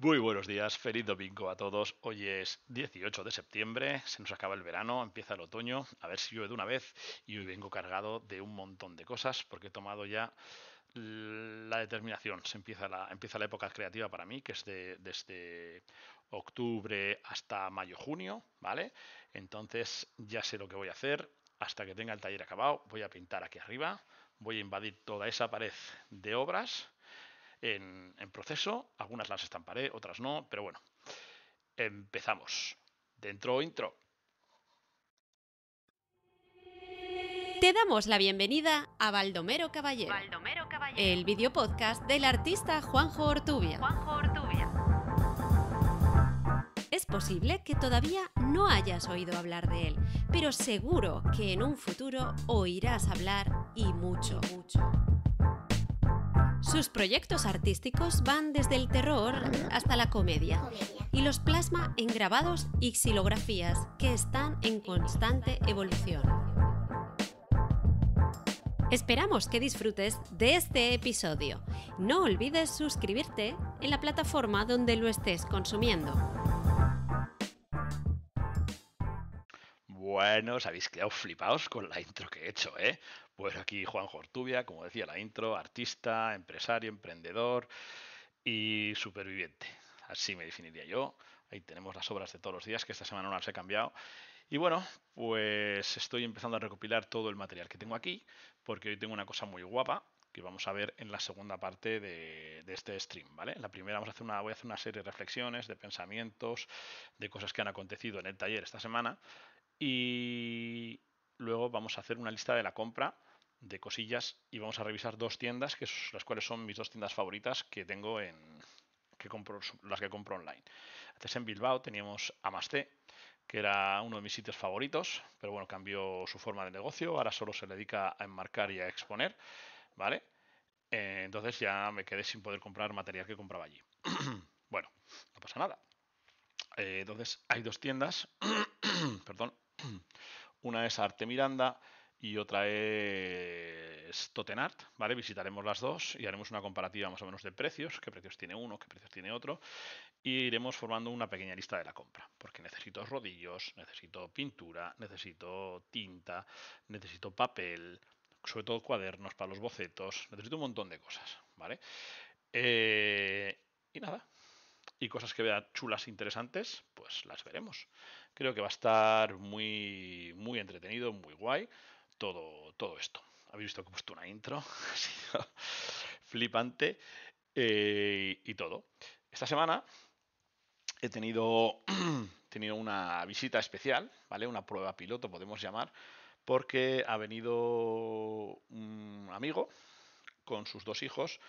Muy buenos días, feliz domingo a todos. Hoy es 18 de septiembre, se nos acaba el verano, empieza el otoño, a ver si llueve de una vez y hoy vengo cargado de un montón de cosas porque he tomado ya la determinación. Se empieza la, empieza la época creativa para mí, que es de, desde octubre hasta mayo-junio, ¿vale? Entonces ya sé lo que voy a hacer hasta que tenga el taller acabado. Voy a pintar aquí arriba, voy a invadir toda esa pared de obras en, proceso. Algunas las estamparé, otras no, pero bueno. Empezamos. Dentro intro. Te damos la bienvenida a Baldomero Caballero, el videopodcast del artista Juanjo Ortubia. Juanjo Es posible que todavía no hayas oído hablar de él, pero seguro que en un futuro oirás hablar y mucho. mucho. Sus proyectos artísticos van desde el terror hasta la comedia y los plasma en grabados y xilografías que están en constante evolución. Esperamos que disfrutes de este episodio. No olvides suscribirte en la plataforma donde lo estés consumiendo. Bueno, os habéis quedado flipados con la intro que he hecho, ¿eh? Pues aquí Juan Jortubia, como decía la intro, artista, empresario, emprendedor y superviviente. Así me definiría yo. Ahí tenemos las obras de todos los días, que esta semana no las he cambiado. Y bueno, pues estoy empezando a recopilar todo el material que tengo aquí, porque hoy tengo una cosa muy guapa que vamos a ver en la segunda parte de, este stream, ¿vale? En la primera vamos a hacer una, voy a hacer una serie de reflexiones, de pensamientos, de cosas que han acontecido en el taller esta semana. Y luego vamos a hacer una lista de la compra de cosillas y vamos a revisar dos tiendas, que las cuales son mis dos tiendas favoritas que tengo en que compro, las que compro online. Antes en Bilbao teníamos Amaste, que era uno de mis sitios favoritos, pero bueno, cambió su forma de negocio, ahora solo se dedica a enmarcar y a exponer, ¿vale? Eh, entonces ya me quedé sin poder comprar material que compraba allí. bueno, no pasa nada. Eh, entonces hay dos tiendas, perdón, Una es Arte Miranda y otra es Totenart, ¿vale? Visitaremos las dos y haremos una comparativa más o menos de precios, qué precios tiene uno, qué precios tiene otro, y iremos formando una pequeña lista de la compra, porque necesito rodillos, necesito pintura, necesito tinta, necesito papel, sobre todo cuadernos para los bocetos, necesito un montón de cosas, ¿vale? Eh, y nada, y cosas que vea chulas interesantes, pues las veremos. Creo que va a estar muy, muy entretenido, muy guay todo, todo esto. Habéis visto que he puesto una intro flipante eh, y todo. Esta semana he tenido, tenido una visita especial, ¿vale? Una prueba piloto, podemos llamar, porque ha venido un amigo con sus dos hijos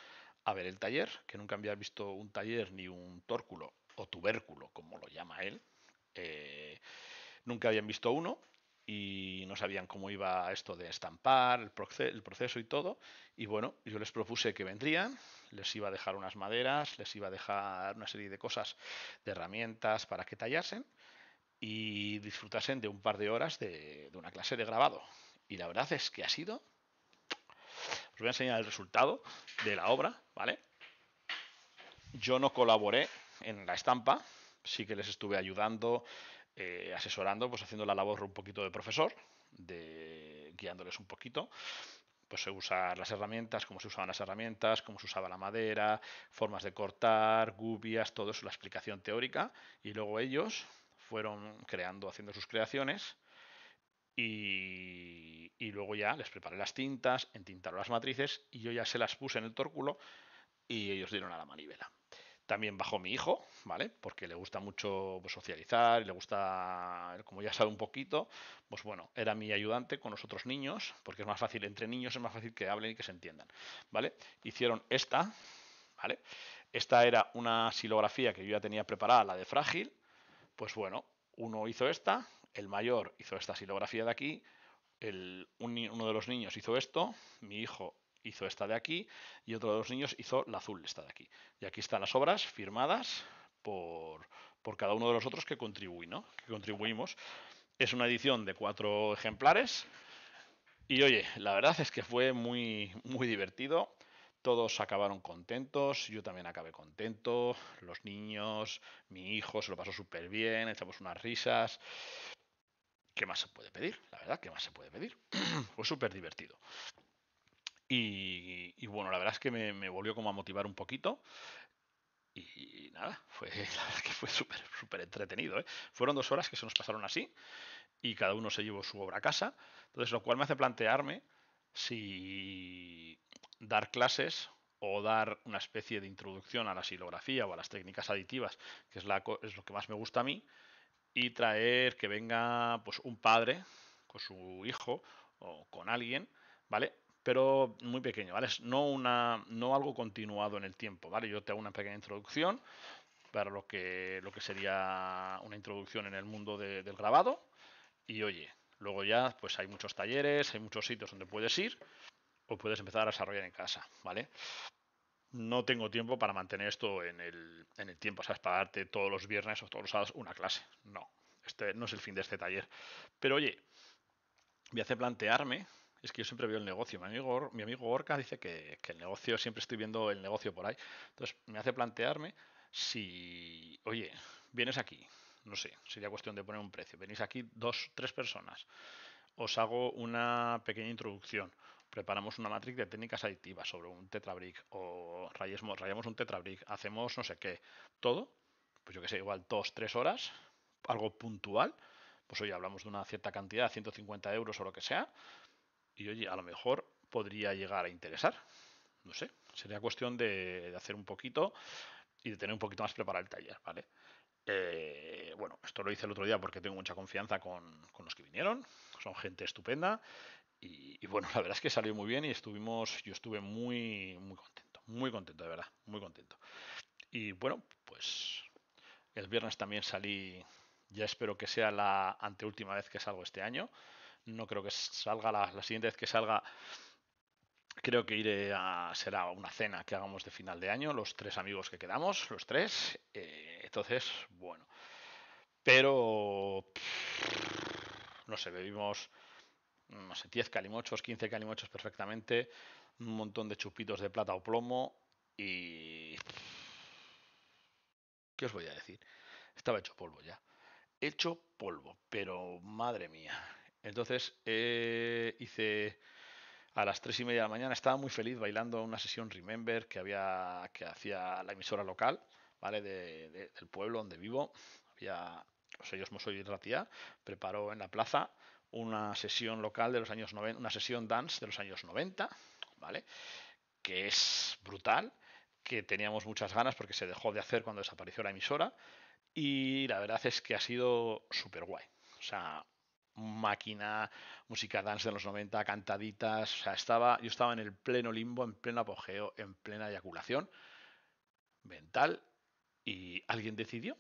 a ver el taller, que nunca había visto un taller ni un tórculo o tubérculo, como lo llama él, eh, nunca habían visto uno y no sabían cómo iba esto de estampar, el, el, proceso y todo. Y bueno, yo les propuse que vendrían, les iba a dejar unas maderas, les iba a dejar una serie de cosas, de herramientas para que tallasen y disfrutasen de un par de horas de, de una clase de grabado. Y la verdad es que ha sido... Os voy a enseñar el resultado de la obra, ¿vale? Yo no colaboré en la estampa, sí que les estuve ayudando, eh, asesorando, pues haciendo la labor un poquito de profesor, de guiándoles un poquito. Pues usar las herramientas, cómo se usaban las herramientas, cómo se usaba la madera, formas de cortar, gubias, todo eso, la explicación teórica. Y luego ellos fueron creando, haciendo sus creaciones. Y, y, luego ya les preparé las tintas, entintaron las matrices y yo ya se las puse en el tórculo y ellos dieron a la manivela también bajo mi hijo, ¿vale? Porque le gusta mucho pues, socializar socializar, le gusta, como ya sabe un poquito, pues bueno, era mi ayudante con los otros niños, porque es más fácil, entre niños es más fácil que hablen y que se entiendan, ¿vale? Hicieron esta, ¿vale? Esta era una silografía que yo ya tenía preparada, la de frágil, pues bueno, uno hizo esta, el mayor hizo esta silografía de aquí, el, uno de los niños hizo esto, mi hijo hizo esta de aquí y otro de los niños hizo la azul, esta de aquí. Y aquí están las obras firmadas por, cada uno de los otros que, ¿no? que contribuimos. Es una edición de cuatro ejemplares. Y oye, la verdad es que fue muy, muy divertido. Todos acabaron contentos, yo también acabé contento, los niños, mi hijo se lo pasó súper bien, echamos unas risas. ¿Qué más se puede pedir? La verdad, ¿qué más se puede pedir? fue súper divertido. Y, bueno, la verdad es que me, volvió como a motivar un poquito. Y nada, fue, la que fue súper, súper entretenido. ¿eh? Fueron dos horas que se nos pasaron así y cada uno se llevó su obra a casa. Entonces, lo cual me hace plantearme si dar clases o dar una especie de introducción a la silografía o a las técnicas aditivas, que es, la, es lo que más me gusta a mí, y traer que venga pues un padre con su hijo o con alguien, ¿vale? pero muy pequeño, ¿vale? no, una, no algo continuado en el tiempo, ¿vale? Yo te hago una pequeña introducción para lo que, lo que sería una introducción en el mundo del grabado. Y oye, luego ya pues hay muchos talleres, hay muchos sitios donde puedes ir o puedes empezar a desarrollar en casa, ¿vale? No tengo tiempo para mantener esto en el, en el tiempo, ¿sabes? Para darte todos los viernes o todos los sábados una clase. No, este no es el fin de este taller. Pero oye, me hace plantearme es que yo siempre veo el negocio. Mi amigo, mi amigo Orca dice que, el negocio, siempre estoy viendo el negocio por ahí. Entonces me hace plantearme si, oye, vienes aquí, no sé, sería cuestión de poner un precio. Venís aquí dos, tres personas. Os hago una pequeña introducción. Preparamos una matriz de técnicas aditivas sobre un tetrabrick o rayamos, rayamos un tetrabrick, hacemos no sé qué. Todo, pues yo que sé, igual dos, tres horas, algo puntual. Pues hoy hablamos de una cierta cantidad, 150 euros o lo que sea. Y oye, a lo mejor podría llegar a interesar. No sé, sería cuestión de, hacer un poquito y de tener un poquito más preparado el taller, ¿vale? Eh, bueno, esto lo hice el otro día porque tengo mucha confianza con, los que vinieron, son gente estupenda y, bueno, la verdad es que salió muy bien y estuvimos, yo estuve muy, muy contento, muy contento de verdad, muy contento. Y bueno, pues el viernes también salí, ya espero que sea la anteúltima vez que salgo este año, no creo que salga la, siguiente vez que salga. Creo que iré a, será una cena que hagamos de final de año, los tres amigos que quedamos, los tres. Eh, entonces, bueno. Pero, no sé, bebimos, no sé, 10 calimochos, 15 calimochos perfectamente, un montón de chupitos de plata o plomo y... ¿Qué os voy a decir? Estaba hecho polvo ya. Hecho polvo, pero madre mía, entonces eh, hice a las tres y media de la mañana, estaba muy feliz bailando una sesión Remember que, había, que hacía la emisora local, ¿vale? del pueblo donde vivo. Había, o sea, yo soy la preparó en la plaza una sesión local de los años 90, una sesión dance de los años 90, ¿vale? Que es brutal, que teníamos muchas ganas porque se dejó de hacer cuando desapareció la emisora y la verdad es que ha sido súper guay. O sea, máquina, música dance de los 90, cantaditas, o sea, estaba, yo estaba en el pleno limbo, en pleno apogeo, en plena eyaculación mental y alguien decidió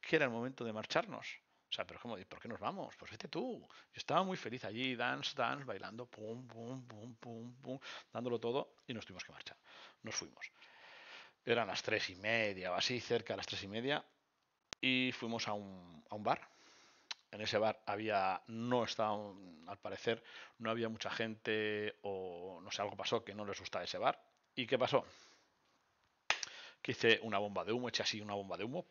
que era el momento de marcharnos. O sea, pero ¿cómo? ¿Por qué nos vamos? Pues vete tú. Yo estaba muy feliz allí, dance, dance, bailando, pum, pum, pum, pum, dándolo todo y nos tuvimos que marchar. Nos fuimos. Eran las tres y media o así, cerca de las tres y media, y fuimos a un bar en ese bar había, no estaba, al parecer, no había mucha gente o no sé, algo pasó que no les gustaba ese bar. ¿Y qué pasó? Que hice una bomba de humo, eché así una bomba de humo,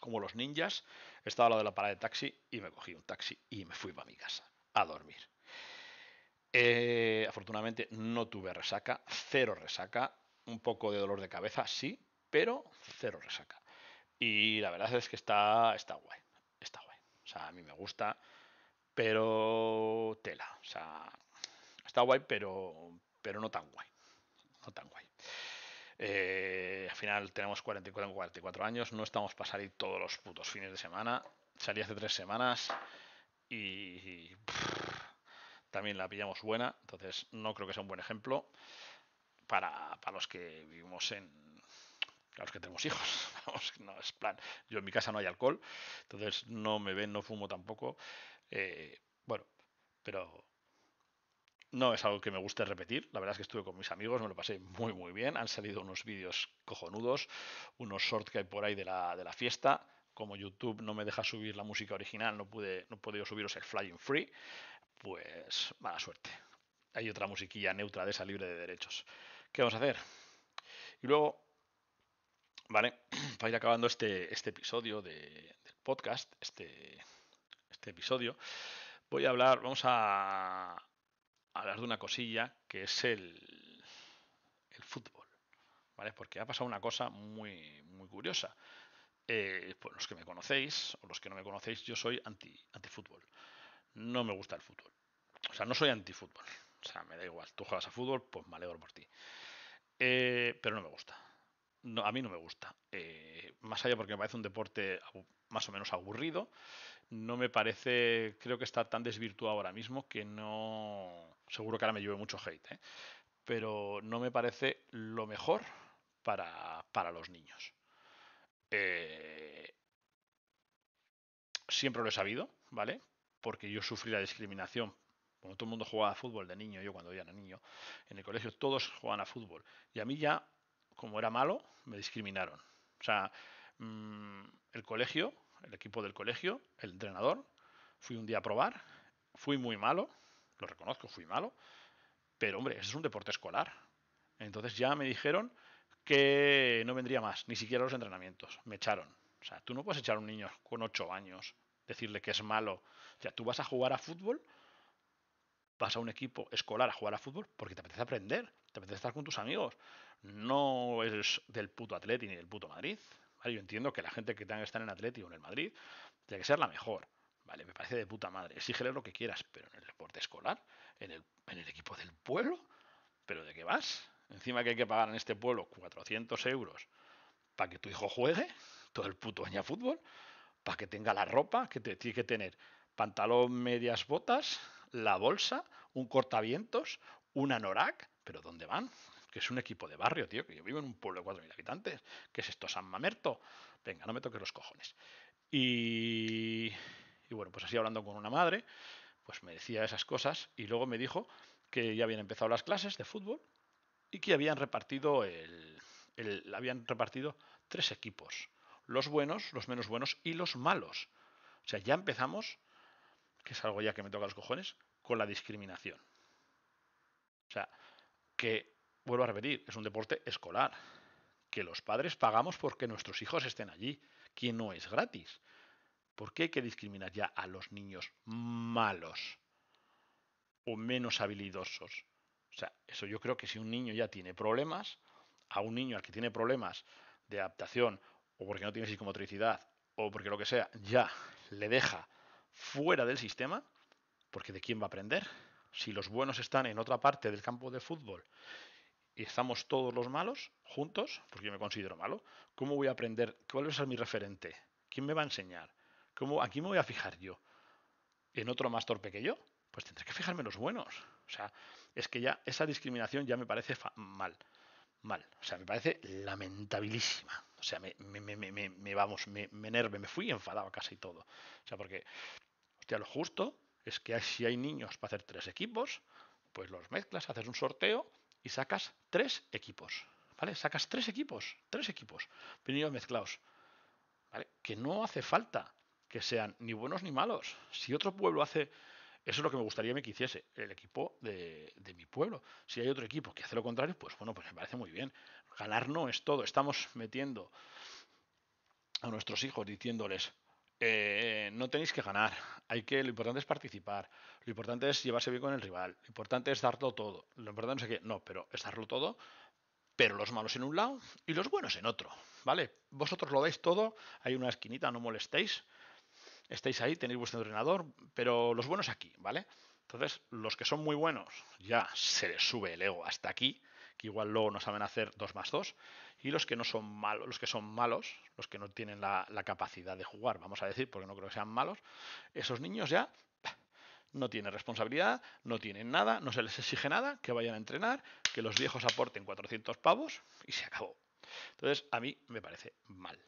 como los ninjas, estaba al lado de la parada de taxi y me cogí un taxi y me fui para mi casa a dormir. Eh, afortunadamente no tuve resaca, cero resaca, un poco de dolor de cabeza, sí, pero cero resaca. Y la verdad es que está, está guay sea, a mí me gusta, pero tela. O sea, está guay, pero, pero no tan guay. No tan guay. Eh, al final tenemos 44, 44 años, no estamos para salir todos los putos fines de semana. Salí hace tres semanas y, también la pillamos buena, entonces no creo que sea un buen ejemplo para los que vivimos en, a los que tenemos hijos. Vamos, no es plan. Yo en mi casa no hay alcohol, entonces no me ven, no fumo tampoco. Eh, bueno, pero no es algo que me guste repetir. La verdad es que estuve con mis amigos, me lo pasé muy, muy bien. Han salido unos vídeos cojonudos, unos shorts que hay por ahí de la, fiesta. Como YouTube no me deja subir la música original, no pude, no he subiros el Flying Free, pues mala suerte. Hay otra musiquilla neutra de esa libre de derechos. ¿Qué vamos a hacer? Y luego ¿vale? Para ir acabando este, este episodio del podcast, este, este, episodio, voy a hablar, vamos a, hablar de una cosilla que es el, fútbol, Porque ha pasado una cosa muy, muy curiosa. Eh, pues los que me conocéis o los que no me conocéis, yo soy anti, antifútbol. No me gusta el fútbol. O sea, no soy antifútbol. O sea, me da igual. Tú juegas a fútbol, pues me alegro por ti. Eh, pero no me gusta a mí no me gusta. Eh, más allá porque me parece un deporte más o menos aburrido, no me parece, creo que está tan desvirtuado ahora mismo que no, seguro que ahora me lleve mucho hate, ¿eh? pero no me parece lo mejor para, para los niños. Eh, siempre lo he sabido, ¿vale? Porque yo sufrí la discriminación cuando todo el mundo jugaba a fútbol de niño, yo cuando era niño, en el colegio todos jugaban a fútbol. Y a mí ya como era malo, me discriminaron. O sea, mm, el colegio, el equipo del colegio, el entrenador, fui un día a probar, fui muy malo, lo reconozco, fui malo, pero hombre, eso es un deporte escolar. Entonces ya me dijeron que no vendría más, ni siquiera los entrenamientos, me echaron. O sea, tú no puedes echar a un niño con 8 años, decirle que es malo. O sea, tú vas a jugar a fútbol vas a un equipo escolar a jugar a fútbol porque te apetece aprender, te apetece estar con tus amigos. No es del puto Atleti ni del puto Madrid. Yo entiendo que la gente que tenga que estar en Atleti o en el Madrid tiene que ser la mejor. Vale, me parece de puta madre. Exígele lo que quieras, pero en el deporte escolar, en el, en el equipo del pueblo, ¿pero de qué vas? Encima que hay que pagar en este pueblo 400 euros para que tu hijo juegue todo el puto año a fútbol, para que tenga la ropa que te, tiene que tener, pantalón, medias, botas, la bolsa, un cortavientos, una NORAC, pero ¿dónde van? Que es un equipo de barrio, tío, que yo vivo en un pueblo de 4.000 habitantes. ¿Qué es esto, San Mamerto? Venga, no me toques los cojones. Y, y bueno, pues así hablando con una madre, pues me decía esas cosas y luego me dijo que ya habían empezado las clases de fútbol y que habían repartido el, el, habían repartido tres equipos, los buenos, los menos buenos y los malos. O sea, ya empezamos que es algo ya que me toca los cojones, con la discriminación. O sea, que, vuelvo a repetir, es un deporte escolar, que los padres pagamos porque nuestros hijos estén allí, que no es gratis. ¿Por qué hay que discriminar ya a los niños malos o menos habilidosos? O sea, eso yo creo que si un niño ya tiene problemas, a un niño al que tiene problemas de adaptación o porque no tiene psicomotricidad o porque lo que sea, ya le deja fuera del sistema, porque ¿de quién va a aprender? Si los buenos están en otra parte del campo de fútbol y estamos todos los malos juntos, porque yo me considero malo, ¿cómo voy a aprender? ¿Cuál va a ser mi referente? ¿Quién me va a enseñar? ¿Cómo, ¿A quién me voy a fijar yo? ¿En otro más torpe que yo? Pues tendré que fijarme en los buenos. O sea, es que ya esa discriminación ya me parece mal. Mal. O sea, me parece lamentabilísima. O sea, me, vamos, me, enerve, me fui enfadado casi todo. O sea, porque, hostia, lo justo es que si hay niños para hacer tres equipos, pues los mezclas, haces un sorteo y sacas tres equipos. ¿Vale? Sacas tres equipos, tres equipos, niños mezclados. ¿Vale? Que no hace falta que sean ni buenos ni malos. Si otro pueblo hace eso es lo que me gustaría que hiciese el equipo de, mi pueblo. Si hay otro equipo que hace lo contrario, pues bueno, pues me parece muy bien. Ganar no es todo. Estamos metiendo a nuestros hijos diciéndoles, eh, no tenéis que ganar, hay que, lo importante es participar, lo importante es llevarse bien con el rival, lo importante es darlo todo, lo importante no sé que no, pero es darlo todo, pero los malos en un lado y los buenos en otro, ¿vale? Vosotros lo dais todo, hay una esquinita, no molestéis, estáis ahí, tenéis vuestro entrenador, pero los buenos aquí, ¿vale? Entonces, los que son muy buenos ya se les sube el ego hasta aquí, que igual luego no saben hacer 2 más 2, y los que no son malos, los que son malos, los que no tienen la, la capacidad de jugar, vamos a decir, porque no creo que sean malos, esos niños ya no tienen responsabilidad, no tienen nada, no se les exige nada, que vayan a entrenar, que los viejos aporten 400 pavos y se acabó. Entonces, a mí me parece mal.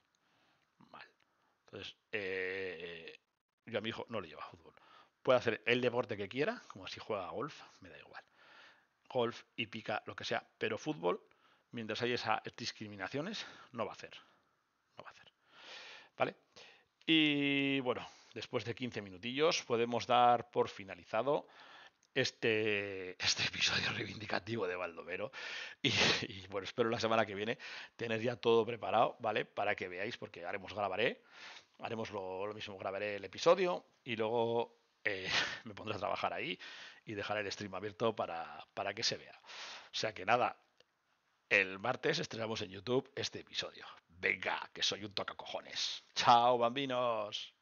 Entonces, eh, yo a mi hijo no le llevo a fútbol. Puede hacer el deporte que quiera, como si juega golf, me da igual. Golf y pica, lo que sea, pero fútbol, mientras hay esas discriminaciones, no va a hacer. No va a hacer. ¿Vale? Y bueno, después de 15 minutillos, podemos dar por finalizado este, este episodio reivindicativo de Valdovero Y, y, bueno, espero la semana que viene tener ya todo preparado, ¿vale? Para que veáis, porque haremos grabaré haremos lo, mismo, grabaré el episodio y luego eh, me pondré a trabajar ahí y dejaré el stream abierto para, para que se vea. O sea que nada, el martes estrenamos en YouTube este episodio. Venga, que soy un cojones. Chao, bambinos.